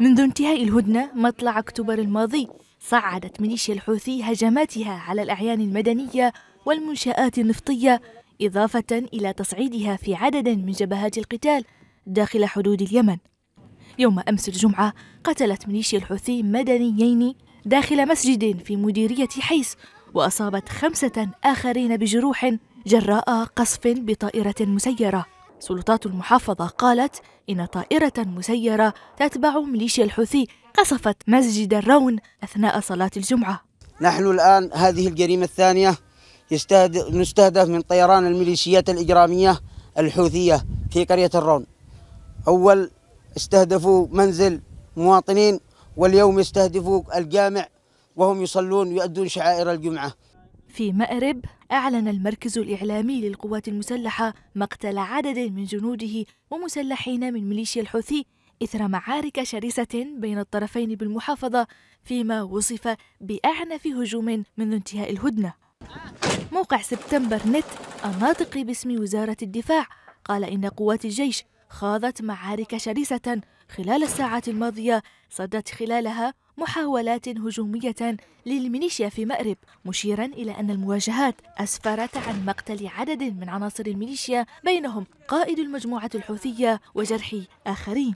منذ انتهاء الهدنة مطلع أكتوبر الماضي صعدت ميليشيا الحوثي هجماتها على الأعيان المدنية والمنشآت النفطية إضافة إلى تصعيدها في عدد من جبهات القتال داخل حدود اليمن يوم أمس الجمعة قتلت ميليشيا الحوثي مدنيين داخل مسجد في مديرية حيس وأصابت خمسة آخرين بجروح جراء قصف بطائرة مسيرة سلطات المحافظة قالت إن طائرة مسيرة تتبع ميليشيا الحوثي قصفت مسجد الرون أثناء صلاة الجمعة نحن الآن هذه الجريمة الثانية نستهدف من طيران الميليشيات الإجرامية الحوثية في قرية الرون أول استهدفوا منزل مواطنين واليوم يستهدفوا الجامع وهم يصلون ويؤدون شعائر الجمعة في مأرب أعلن المركز الإعلامي للقوات المسلحة مقتل عدد من جنوده ومسلحين من ميليشيا الحوثي إثر معارك شرسة بين الطرفين بالمحافظة فيما وصف بأعنف هجوم منذ انتهاء الهدنة موقع سبتمبر نت الناطق باسم وزارة الدفاع قال إن قوات الجيش خاضت معارك شرسة خلال الساعات الماضية صدت خلالها محاولات هجومية للميليشيا في مأرب مشيرا إلى أن المواجهات أسفرت عن مقتل عدد من عناصر الميليشيا بينهم قائد المجموعة الحوثية وجرح آخرين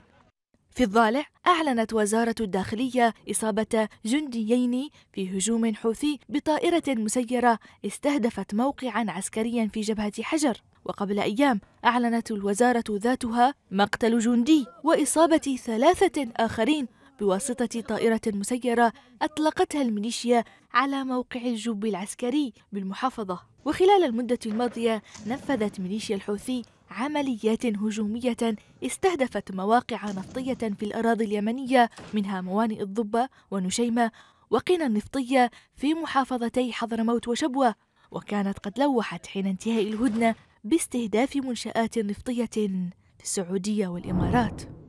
في الضالع أعلنت وزارة الداخلية إصابة جنديين في هجوم حوثي بطائرة مسيرة استهدفت موقعا عسكريا في جبهة حجر وقبل أيام أعلنت الوزارة ذاتها مقتل جندي وإصابة ثلاثة آخرين بواسطة طائرة مسيرة أطلقتها الميليشيا على موقع الجب العسكري بالمحافظة وخلال المدة الماضية نفذت ميليشيا الحوثي عمليات هجومية استهدفت مواقع نفطية في الأراضي اليمنية منها موانئ الضبة ونشيمة وقنا النفطية في محافظتي حضرموت وشبوة وكانت قد لوحت حين انتهاء الهدنة باستهداف منشآت نفطية في السعودية والإمارات